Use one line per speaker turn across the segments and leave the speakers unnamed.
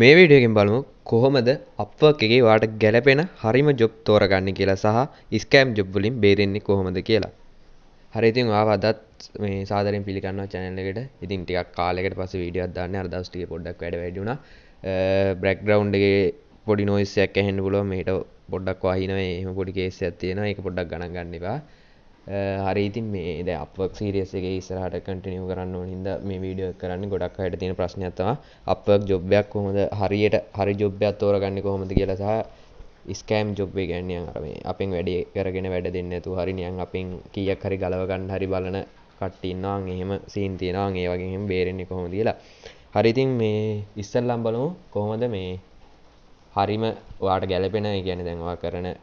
මේ විඩියගෙන් බලමු කොහොමද අප්වර්කගේ වාට ගැලපෙන හරිම ජොබ් තෝරගන්න කියලා සහ ස්කෑම් ජොබ්වලින් බේරෙන්නේ කොහොමද කියලා හරි ඉතින් ආව අදත් මේ සාදරෙන් පිළිගන්නවා channel එකට ඉතින් ටිකක් කාලයකට පස්සේ වීඩියෝවක් දාන්නේ අර දවස් ටිකේ පොඩ්ඩක් වැඩ වැඩි වුණා බෑග්ග්‍රවුන්ඩ් එකේ පොඩි noise එකක් ඇහෙන්න පුළුවන් මේකට පොඩ්ඩක් වහිනවා එහෙම පොඩි කේස් එකක් තියෙනවා ඒක පොඩ්ඩක් ගණන් ගන්න එපා හරිඉතින් මේද අපක් සිරියසගේ ඉස්සරහට කටිනිය කරන්න හිද මේ වීඩියෝ කරන්න ගොඩක් අයට තියෙන ප්‍රශ්නයක්තවා අපක් ජොබ්යක් කොහොමද හරියට හරි ජොබ්යක් තෝරගන්න කොහොමද කියලසාහ ස්කෑම් ජොබ්ේ ගැන්නියන් කරම අපෙන් වැඩේ කරගෙන වැඩ දෙන්න ඇතු හරිනියන් අපින් කියක් හරි ගලවගන්න හරි බලන කට්ටින්නවා එහෙම සීන්තියෙනවා ඒ වගේම බේරෙන්නේ කොහොම කියලා හරිතින් මේ ඉස්සල්ලම් බලමු කොහොමද මේ හරිම වාට ගැලපෙන ගැන දැන්වා කරන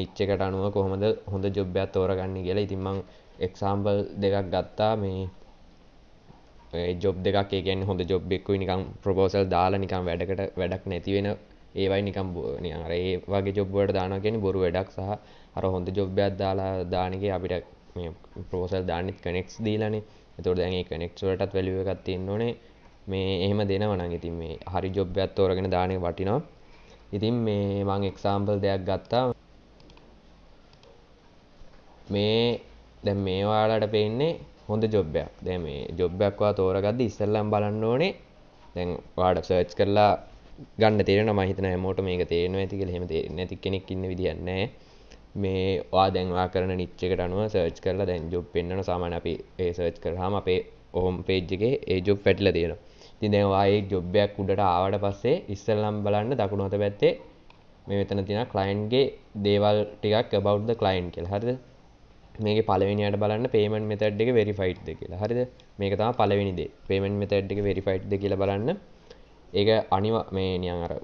නිච්චකට අනුව කොහොමද හොඳ ජොබ්බයක් තෝරගන්න කියලා ඉතින්මං එක්සාම්බල් දෙකක් ගත්තා මේ ජොබ් දෙකක් ඒකෙන් හොඳ ජොබ්ෙක්කු නිකම් ප්‍රපෝසල් දාලා නිකම් වැඩකට වැඩක් නැතිවෙන ඒවයි නිකම් අර ඒ වගේ ජොබ්වට දානගෙන බොරු වැඩක් සහ අර හොඳ ජොබ්බයක් දාලා දානක අපිට ප්‍රෝසල් දානෙත් කනෙක්ස් දීලනේ එතුොට දැන්ඒ කනෙක්ස්වලටත් වැලිුව එකත්තියෙන් ඕනේ මේ එහෙම දෙනවනන් ඉතින් මේ හරි ජොබ්බයක් තෝරගෙන දානය වටිනවා ඉතින් මේ මං එක්සාම්පල් දෙයක් ගත්තා මේ දැන් මේ ඔයාලට පේන්නේ හොඳ ජොබ්බයක් දැන් මේ ජොබ්බයක්වා තෝරගද්දි ඉස්සෙල්ලම බලන්න ඕනේ දැන් ඔයාලට සර්ච් කරලා ගන්න තේරෙනවා මම හිතනවා හැමෝට මේක තේරෙනවා ඇති කියලා එහෙම තේරෙන්නේ නැති කෙනෙක් ඉන්න විදියක් නැහැ මේ වා දැන්වා කරන නිච්චකට අනුව සර්ච් කරලා දැන් ජොබ් පෙන්න්නන සාමාන අපි ඒ සර්ච් කරහම අපේ ඔහොම් පේජ්ගේ ඒ ජොබ් පැටල තියෙන තිදවාඒ ජොබ්බයක් උඩට ආවට පස්සේ ඉස්සල්ලම් බලන්න දකුණු හොත පැත්තේ මේ වෙතන තින කලයින්ගේ දේවල් ටිකක් බෞද්ධ කලයින් කෙල් හරිද මේක පලවිනියට බලන්න පේමෙන්ට් මෙතඩ් එක වෙරිෆයිට්ද කියලා හරිද මේක තම පලවිනිදේ පේමෙන්ට් මෙතඩ් එක වෙරිෆයිට්ද කියල බලන්න ඒක අනිවා මේ නියන් අර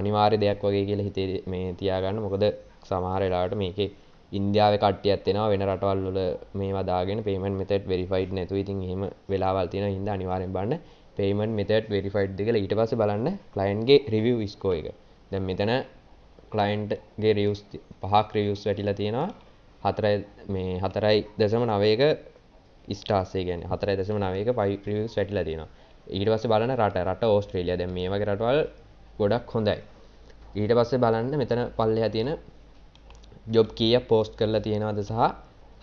අනිවාර්ය දෙයක් වගේ කියලා හිතේ මේ තියාගන්න මොකද සමහරලාට මේක ඉන්දියාව කට්ටියත්වෙනවා වෙන රටවල්ල මේ දාගෙන පේමෙන්ට් මෙතට් වෙරිෆයිට් නැතු ඉතින් හෙම වෙලාවල් තියෙන හිද අනිවාරෙන් බන්න පේමන් මෙතට වෙරිෆයිඩ් දෙක ඊට පස බලන්න කලයින්ගේ රිවව් ස්කෝ එක දැම් මෙතන කලයින්ට්ගේ රියස් පහක් රියස් වැටිලා තියෙනවා හතරයි මේ හතරයි දසම නවයක ස්ටාසේ ගැන හතරයි දසම නවයක පයි සැටල තින ඊට පස්ස බලන රට රට ඕස්ට්‍රේලිය දැ මේ වගේ රටවල් ගොඩක් හොඳයි ඊට පස්සේ බලන්න මෙතන පල්ලෙ තියෙන ජොබ් කිය පෝස්ට් කරලා තියෙනවද සහ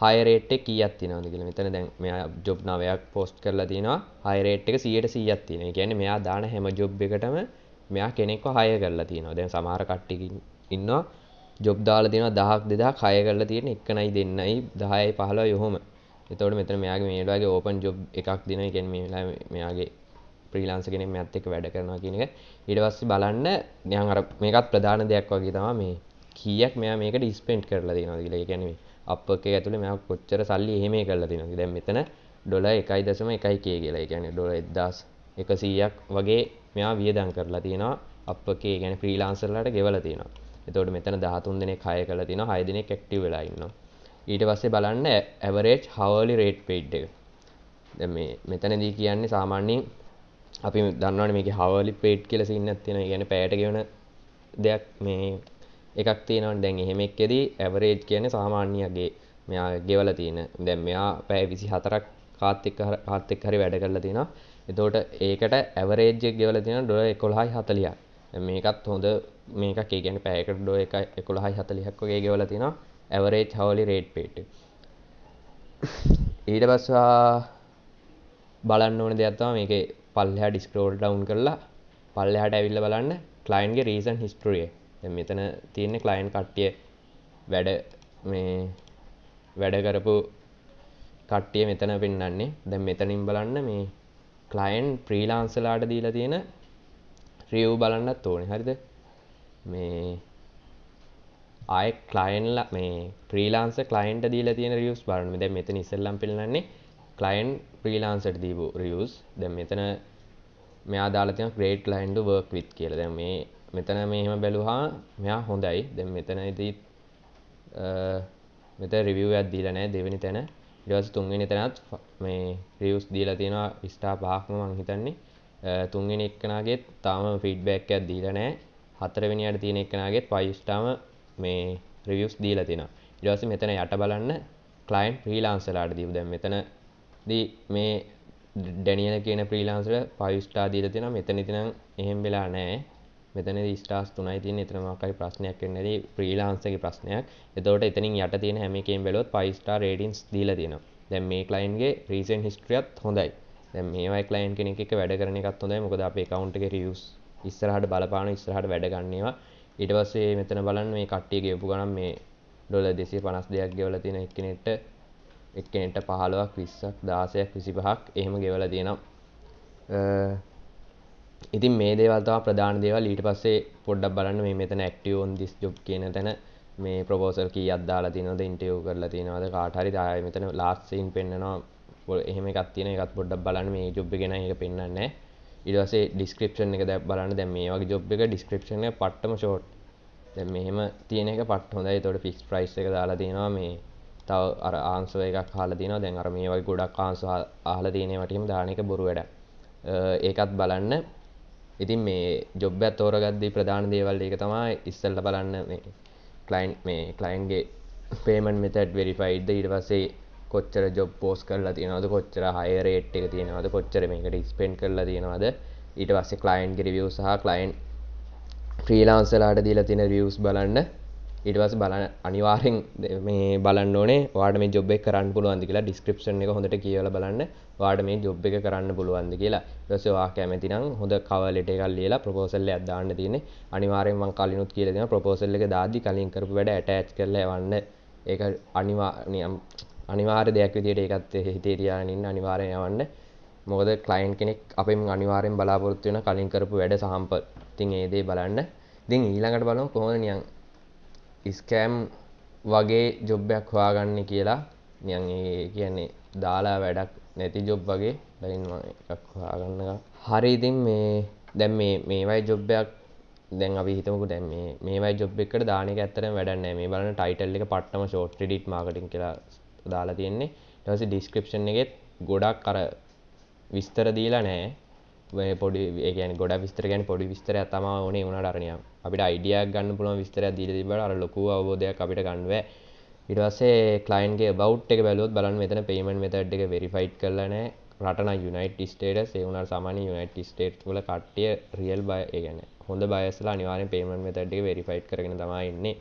හයරේට් කියත් තිනවද කියල මෙතන දැන් මෙයා ජොබ් නවයක් පෝස්ට් කරලා තියෙනවා හයරේට් එක සියට සීයත් තියෙන ගැන මෙයා දාන හැම ජොබ් එකටම මෙයා කෙනෙක්ව හය කරලා තියෙනවා දැන් සමහර කට්ටිකින් ඉන්නවා ජොබ් දාලා තියෙනවා දහක් දෙදා කය කරලා තියෙන එක්කනයි දෙන්නයි දහයයි පහලව යොහොම එතවට මෙතන මෙයාගේ මේඩවාගේ ඕපන් ජොබ් එකක් දෙන එකෙන් මේලා මෙයාගේ ප්‍රීලාන්ස කෙනෙක් මෙත් එක වැඩ කරනවා කියන එක ඊට පස්සේ බලන්න නියන් අර මේකත් ප්‍රධාන දෙයක් වගේ තමයි මේ කීයක් මෙයා මේකට ඉස්පෙන්ට් කරලා තියෙනවද කියලා. ඒ කියන්නේ අප් එක ඇතුලේ මෙයා කොච්චර සල්ලි එහෙම කරලා තියෙනවද. දැන් මෙතන ඩොලර් 1.1 කේ කියලා. ඒ කියන්නේ ඩොලර් 1100ක් වගේ මෙයා වියදම් කරලා තියෙනවා අප් එකේ. ඒ කියන්නේ ෆ්‍රීලාන්සර්ලාට ගෙවලා තියෙනවා. එතවට මෙතන දහතුන් දෙනෙ කය කල තින හය දෙනෙ කෙක්ටි වෙලාඉන්න ඊට පස්සේ බලන්න ඇවරේජ් හවලි රේට් පේඩ් මේ මෙතනදී කියන්නේ සාමාන්‍යින් අපි දන්නවට මේක හවලි පේට් කෙලසින්න තියෙන ගැන පෑට ගෙවන දෙයක් මේ එකක් තියෙනවන් දැන් එහෙමෙක්කෙදී ඇවරේජ් කියන සාමාන්‍යගේ මෙයා ගෙවල තියෙන දැන් මෙයා පැය විසි හතරක් කාත්තෙක් කාත්තෙක් හරි වැඩ කරලා තියෙන එතෝට ඒකට ඇවරේජ්ජක් ගෙවල තියෙන ඩොල එකොළහයි හතලියක් මේකත් හොඳ මේක ඒගැන පෑකට ඩෝ එක එකුළහයි හතලිහක් වගේ ගෙවල තින ඇවරේ චවලි රේට් පේට ඊට පස්වා බලන්න ඕන දෙයක්ත්තවා මේක පල්හා ඩිස්කරෝල් ඩවන්් කරලා පල්ලෙහට ඇවිල්ල බලන්න කලයින්ගේ රීසන් හිස්ටරිය මෙතන තියන්නේ කලයින් කට්ටිය වැඩ මේ වැඩ කරපු කට්ටිය මෙතන පෙන්න්නන්නේ දැ මෙතනින් බලන්න මේ කලයින් ප්‍රීලාන්සලාට දීලා තියෙන රියව් බලන්නත් ඕන හරිද මේ ආය කලයින්ල මේ ප්‍රීලාන්ස කලයින්ට දීලා තියෙන රියස් බලන්න දැ මෙතන ඉසල්ලම් පිල්ලන්නේ කලයින් ප්‍රීලාන්සට දීපු රියස් දැ මෙතන මෙයා දාලතිය ග්‍රේට් ලයින්ඩ වර්ක් විත් කියල දැ මේ මෙතන මෙහෙම බැලුහා මෙයා හොඳයි දැ මෙතන ඉදීත් මෙත රිවියව ඇදීල නෑ දෙවැනි තැන දවස තුන්ගෙන තැනත් මේ රියස් දීලා තියෙනවා ස්ටා පාක්ම මංහිතන්නේ තුන්ගෙන එක්කනගේත් තාම ෆිඩ්බැක් ඇත් දීල නෑ හතරවෙනියට තියෙන එක්කනගේත් පයිස්ටාම මේ රිවියස් දීල තින ඉඩස මෙතන යට බලන්න කලයින් ප්‍රීලාන්සලාට දීව දැ මෙතන දී මේ ඩැනියල කියන ප්‍රීලාන්සල පයිස්ටා දීල තින මෙතන තිනම් එහෙම් වෙලා නෑ මෙතන ස්ටාස් තුනයි තින් එතනමකයි ප්‍රශ්නයක් එන්නද ප්‍රීලාන්සගේ ප්‍රශ්නයක් එතවට එතනින් යට තියෙන හැමකෙන් බලොත් පයිස්ටා රේඩින්ස් දීල තියෙන දැන් මේ කලයින්ගේ රීසන් හිස්ට්‍රියත් හොඳයි මේමයි කලයින් කෙනෙක් එක වැඩ කරන එකත් හොඳයි මොකද අපේ account එකේ reviews ඉස්සරහට බලපාන ඉස්සරහට වැඩ ගන්න ඒවා ඊට පස්සේ මෙතන බලන්න මේ කට්ටිය ගෙවපු ගණන් මේ ඩොලර් 252ක් ගෙවලා තියෙන එක්කෙනෙක්ට එක්කෙනෙක්ට 15ක් 20ක් 16ක් 25ක් එහෙම ගෙවලා තියෙනවා ඉතින් මේ දේවල් තමයි ප්‍රධාන දේවල් ඊට පස්සේ පොඩ්ඩක් බලන්න මේ මෙතන active on this job කියන තැන මේ ප්‍රොපෝසල් කීයක් දාලා තියෙනවද ඉන්ටර්විව් කරලා තියෙනවද කාට හරි මෙතන ලාස්ට් සීන් පෙන්නනවා පොල් එහෙම එකක් තියෙන එකත් පොඩ්ඩක් බලන්න මේ ජොබ් එක ගැන ඒක පෙන්වන්නේ ඊට පස්සේ ඩිස්ක්‍රිප්ෂන් එක දැන් බලන්න දැන් මේ වගේ ජොබ් එක ඩිස්ක්‍රිප්ෂන් එක පට්ටම ෂෝට් දැන් මෙහෙම තියෙන එක පට්ට හොඳයි ඒතකොට ෆික්ස් ප්‍රයිස් එක දාලා තියෙනවා මේ තව අර ආන්සර් එකක් අහලා තියෙනවා දැන් අර මේ වගේ ගොඩක් ආන්සර් අහලා තියෙන ඒවා ටිකම දාන එක බොරු වැඩක් ඒකත් බලන්න ඉතින් මේ ජොබ් එකත් තෝරගද්දී ප්‍රධාන දේවල් ඒක තමයි ඉස්සෙල්ලා බලන්න මේ ක්ලයින්ට් මේ ක්ලයින්ට්ගේ පේමන්ට් මෙතඩ් වෙරිෆයිඩ්ද ඊට පස්සේ කොච්චර ජොබ් පෝස් කරලා තියෙනවද කොච්චර හයරේට් එක තියෙනවද කොච්චර මේකට ස්පෙන්් කරලා තියෙනවද ඊට පස්සේ කලයින්් රිවිය සහ කලයින්් ්‍රීලාන්සලාට දීලා තින රියස් බලන්න ඉටවස් බලන අනිවාරෙන් මේ බලන්න ඕනේ වාඩ මේ ජොබ් එක කරන්න පුළුවන්ද කියලා ඩිස්ක්‍රපෂන් එක හොඳට කියවල බලන්න වාඩ මේ ජොබ් එක කරන්න පුළුවන්ද කියලා ඊටවස්වා කැමති නම් හොඳ කවලට එකක් ලියලා ප්‍රොපෝසල් එකක් දාන්න තියෙන්නේ අනිවාර්යෙන් මම කලිනුත් කියලා දෙනවා ප්‍රොපෝසල් එක දාද්දි කලින් කරපු වැඩ ඇටච් කරලා යවන්න ඒක අනිවාර්යයෙන් අනිවාර දෙයක් විදියට ඒකත් හිතේ තියානින් අනිවාරය යවන්න මොකද කලයින් කෙනෙක් අපම අනිවාරෙන් බලාපොරත්තු වෙන කලින් කරපු වැඩ සහම්ප තින් ඒදේ බලන්න දිං ඊළඟට බලු කොහොනියන් ඉස්කෑම් වගේ ජොබ්බයක් හවාගන්න කියලා නියන් කියන්නේ දාලා වැඩක් නැති ජොබ් වගේ බැරින්වා එකක් හොයාගන්න හරිඉතින් මේ දැම් මේ මේවයි ජොබ්බයක් දැන් අපි හිතමක දැන් මේ මේවයි ජොබ් එකට දානක ඇත්තන වැඩන්න මේ බලන ටයිටල් එක පට්ටම ෂෝට් ඩිට් මාකටින් කියලා දාලා තියෙන්නේ ඊට ඩිස්ක්‍රිප්ෂන් එකෙත් ගොඩක් අර විස්තර දීලා නැහැ මේ පොඩි ඒ කියන්නේ ගොඩක් විස්තර කියන්නේ පොඩි විස්තරයක් තමයි ඕනේ උනාට අර නිකන් අපිට අයිඩියාවක් ගන්න පුළුවන් විස්තරයක් දීලා තිබ්බට අර ලොකු අවබෝධයක් අපිට ගන්න බෑ ඊට පස්සේ ක්ලයින්ට්ගේ about එක බැලුවොත් බලන්න මෙතන payment method එක verified කරලා නැහැ රටන යුනයිට ස්ටේටස් ඒවුණට සාමානය යුනයිට ස්ටේට් වල කට්ටිය රියල් බය ගැන හොඳ බයස්ලා අනිවාරෙන් පේමන් මෙතඩ්ඩි වෙරිෆයිට් කරන තමයින්නේ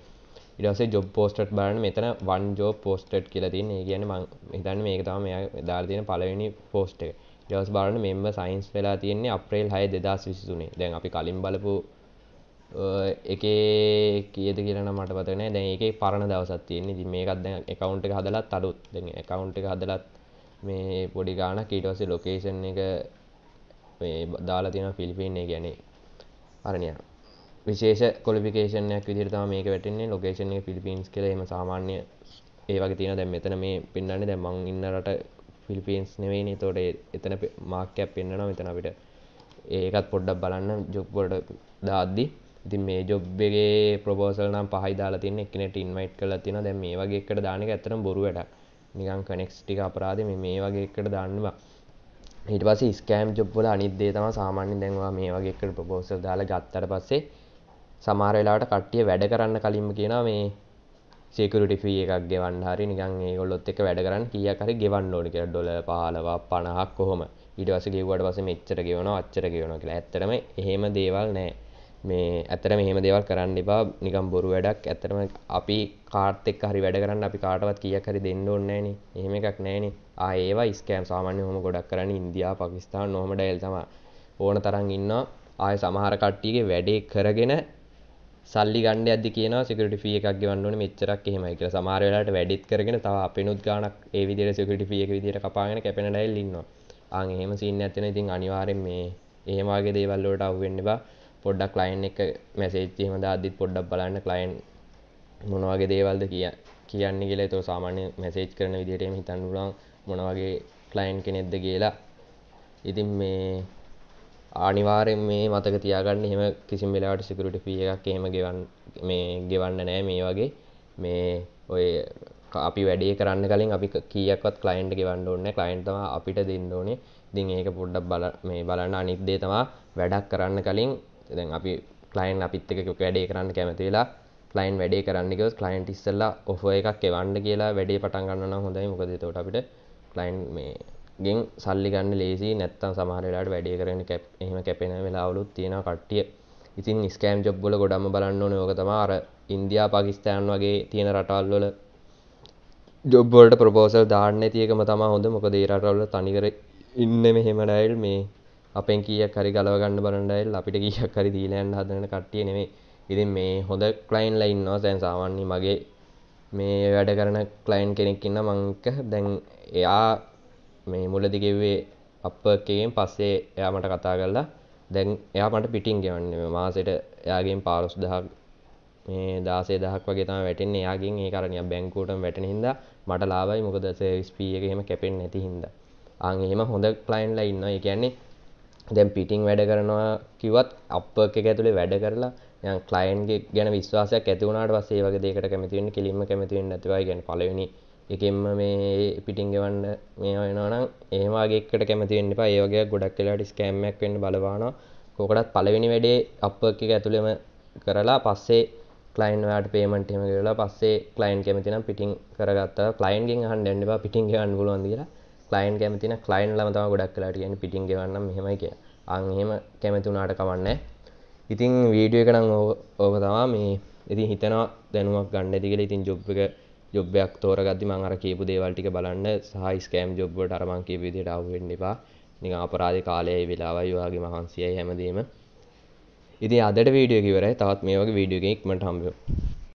ඉඩසේ ජොබ් පෝස්ට් බාන මෙතන වන් ජෝ පෝස්ට් කියලතින් ඒ කියන හිතන් මේක තම මෙයා දාර්තියන පලවෙනි පෝස්ට් එක ඩවස් බාලන මෙම සයින්ස් වෙලා තියෙන්නේ අප්‍රේල් හය දෙදස් විසිතුනේ දැන් අපි කලින් බලපු එකේ කියද කියන මට පතන දැන් ඒ පරණ දවසත් තියන්නේ ති මේකත් දැ එකකවුන්් එක හදලත් අලුත් දෙ එකකවුන්් එක හදලත් මේ පොඩි ගාන කීටවස්සේ ලොකේෂන් එක දාලා තියෙන ෆිල්පින්නේ ගැනේ අරණයා විශේෂ කොලිෆිකේෂනයක් විදිරතම මේක වැටන්නේ ලොකේෂන් එක පිලිපින්ස් කලීම සාමාන්‍ය ඒ වගේ තියෙන දැම් මෙතන මේ පෙන්න්නන්නේ දැමං ඉන්නරට ෆිල්පින්ස් නෙවෙයි තෝට එතන මාක්‍යයක් පෙන්න්නන මෙතන අපිට ඒකත් පොඩ්ඩක් බලන්න ජොබ්බොට දාද්දි ඉතින් මේ ජොබ්බගේ ප්‍රබෝසල් නම් පහයි දාලා තින්න එකනෙට ඉන්වයිට් කලා තින දැ මේ වගේ එකට දානක ඇතන බොරුවට නිකන් කනෙක්ස් ටික අපරාධ මේ වගේ එකට දාන්නවා හිට පස ස්කෑම් ජොබ්බල අනිදේ තම සාමාන්‍ය දැන්වා මේ වගේ එකට ප්‍රබෝසල් දාලා ගත්තර පස්සේ සමාරලාට කට්ටිය වැඩ කරන්න කලින්ම කියන මේ සෙකුරටි ෆී එකක් ගෙවන්න හරි නිකන් ඒගොල්ලොත් එක වැඩ කරන්න කියක් හරි ගෙවන්න ඕනි කියලා ඩොලර් 15ක් 50ක් කොහොම ඊට පස්සේ ගෙව්වට පස්සේ මෙච්චර ගෙවනවා අච්චර ගෙවනවා කියලා ඇත්තටම එහෙම දේවල් නැහැ මේ ඇත්තටම එහෙම දේවල් කරන්න එපා නිකන් බොරු වැඩක් ඇත්තටම අපි කාට් එක්ක හරි වැඩ කරන්න අපි කාටවත් කීයක් හරි දෙන්න ඕනේ නැහනේ එහෙම එකක් නැහනේ ආ ඒවා ස්කෑම් සාමාන්‍ය ඔහොම ගොඩක් කරන්නේ ඉන්දියාව පාකිස්තාන් ඔහොම ඩයල් තමයි ඕන තරම් ඉන්නවා ආය සමහර කට්ටියගේ වැඩේ කරගෙන සල්ලි ගණ්ඩ ඇද කියන සිකට ිය එකක් ගවන්නන මෙචරක් හෙමයි කියල සමාරලාට වැඩිත් කරගෙන තව අපිනුත් ගනක් ඒ විදිර සිකට ියක විදිර කපාගෙන කැපෙන ඩැල් ලින්න අන් එහෙම සින්න ඇතන ඉතින් අනිවාරෙන් මේ ඒමගේ දේවල්ලෝට අව්වෙන්නවා පොඩ්ඩක් ලයින් එක මැසේච්චීම දාදත් පොඩ්ඩක් බලන්න කලයින් මොනවගේ දේවල්ද කිය කියන්න කියල තෝ සාමාන්‍ය මැසේජ් කරන විදිටම හිතන්නුලන් මොනවගේ කලයින් කෙනෙක්ද කියලා ඉතින් මේ ආනිවාරෙන් මේ මතක තියාගන්න හෙම කිසිම් වෙලාට සිකරට පිය එකක් එහෙම ගෙවන් මේ ගෙවන්න නෑ මේ වගේ මේ ඔය අපි වැඩේ කරන්න කලින් අපි කියක්වත් කලයින්ට ගෙවන්න ඕන්න කලයින්ටම අපිට දෙන්න ඕනේ දිං ඒක පොඩ්ඩක් බල මේ බලන්න අනිත්දේ තමා වැඩක් කරන්න කලින් දැන් අපි කලයින් අපිත් එක වැඩේ කරන්න කැමති වෙලා ලයින් වැඩේ කරන්නකව කලයින්ට ඉස්සල්ලා ඔහ එකක් එවන්න කියලා වැඩේ පටන්ගන්න හොඳයි මොකදතවට අපිට ලයින් මේ ගෙන් සල්ලි ගන්න ලේසි නැත්තම් සමහරලාට වැඩේ කරන කැප් එහෙම කැපෙන වෙලාවලුත් තියෙන කට්ටිය ඉතින් ස්කෑම් ජොබ්බල ගොඩම බලන්න ඕන ඕක තමයි අර ඉන්දියා පාකිස්තාන් වගේ තියෙන රටවල් වල ජොබ් වලට ප්‍රොපෝසල් දාන්න තියෙකම තමයි හොඳ මොකද ඒ රටවල තනිකර ඉන්නේ මෙහෙම ඩයල් මේ අපෙන් කීයක් හරි ගලව ගන්න බලන ඩයල් අපිට කීයක් හරි දීලා යන්න හදන කට්ටිය නෙමෙයි ඉතින් මේ හොඳ ක්ලයින්ට්ලා ඉන්නවා දැන් සාමාන්‍ය මගේ මේ වැඩ කරන ක්ලයින් කෙනෙක් ඉන්න මංක දැන් එයා මේ මුලදි කිව්වේ අපකෙන් පස්සේ එයා මට කතා කරලා දැන් එයා මට පිටින් ගෙවන්නේ මාසෙට එයාගෙන් 15000ක් මේ 16000ක් වගේ තමයි වැටෙන්නේ එයාගෙන් ඒ කරණියක් බැංකුවටම වැටෙන හින්දා මට ලාභයි මොකද සර්විස් ෆී එක එහෙම කැපෙන්නේ නැති හින්දා. අන් එහෙම හොඳ ක්ලයන්ට්ලා ඉන්නවා. ඒ කියන්නේ දැන් පිටින් වැඩ කරනවා කිව්වත් අප්වර්ක් එක ඇතුලේ වැඩ කරලා යන් ක්ලයන්ට්ගේ ගැන විශ්වාසයක් ඇති වුණාට පස්සේ ඒ වගේ දෙයකට කැමති වෙන්න කිලින්ම කැමති වෙන්නේ නැතිවයි කියන්නේ පළවෙනි එකෙන්ම මේ පිටින් ගෙවන්න මේ වෙනනම් ඒවාගේකට කැමතිවෙන්න පා ඒවගේ ගොඩක් කියලාට ස්කෑම්මක් වෙන්න බලවාන කෝකටත් පලවෙනි වැඩේ අප එක ඇතුළෙම කරලා පස්සේ කලයින් වාට පේමටම කියලා පස්සේ කලයින් කැමතිනම් පිටින් කරගත්ත කලයින්ගෙන් හන් ඩන්නවා පිටින් ගන්න ගුලුවන් කියලා කලයින් කැමතින කලයින් ලමතම ගොඩක් කලාට කියන පිටින් ගවන්න මෙහෙමයි කිය අංහෙම කැමැතිුණට කවන්න ඉතිං වීඩිය එකනම් ඕක තමා මේ ඉතින් හිතනවා දැනුවක් ගන්න ඇතිකල ඉතින් ජොබ් එක ජොබ්යක් තෝරගදදි මං අර කියපු දේවල් ටික බලන්න සහ ස්කෑම් ජොබ්වට අරමං කිය විදියට අවුවෙන්න එපා නික අපරාධ කාලයයි වෙලාවයි වගේ මහන්සියයි හැමදීම ඉතින් අදට වීඩියෝ කිවරයි තවත් මේ වගේ වීඩියෝ එකක් මට හම්බෙමු